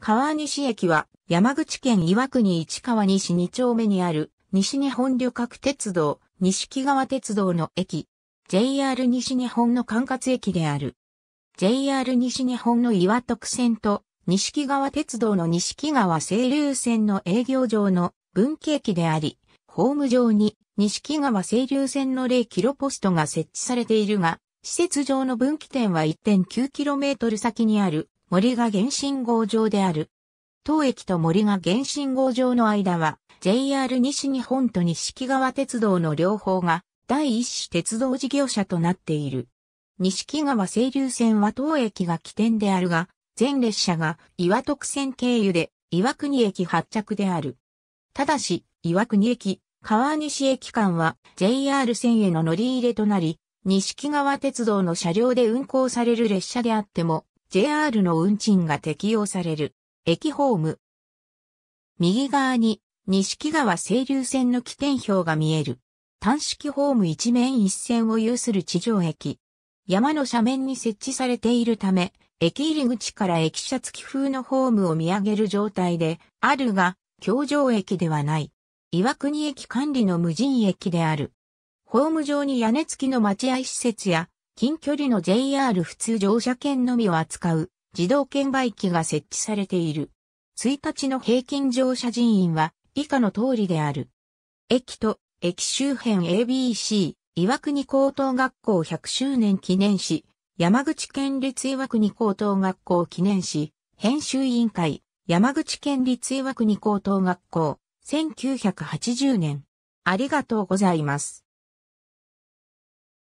川西駅は山口県岩国市川西2丁目にある西日本旅客鉄道西木川鉄道の駅 JR 西日本の管轄駅である JR 西日本の岩徳線と西木川鉄道の西木川清流線の営業上の分岐駅でありホーム上に西木川清流線の0キロポストが設置されているが施設上の分岐点は 1.9km 先にある森が原信号場である。当駅と森が原信号場の間は JR 西日本と西木川鉄道の両方が第一種鉄道事業者となっている。西木川清流線は当駅が起点であるが、全列車が岩徳線経由で岩国駅発着である。ただし、岩国駅、川西駅間は JR 線への乗り入れとなり、西木川鉄道の車両で運行される列車であっても、JR の運賃が適用される、駅ホーム。右側に、西木川清流線の起点表が見える。単式ホーム一面一線を有する地上駅。山の斜面に設置されているため、駅入り口から駅舎付き風のホームを見上げる状態で、あるが、京上駅ではない。岩国駅管理の無人駅である。ホーム上に屋根付きの待合施設や近距離の JR 普通乗車券のみを扱う自動券売機が設置されている。1日の平均乗車人員は以下の通りである。駅と駅周辺 ABC 岩国高等学校100周年記念誌、山口県立岩国高等学校記念誌、編集委員会、山口県立岩国高等学校、1980年。ありがとうございます。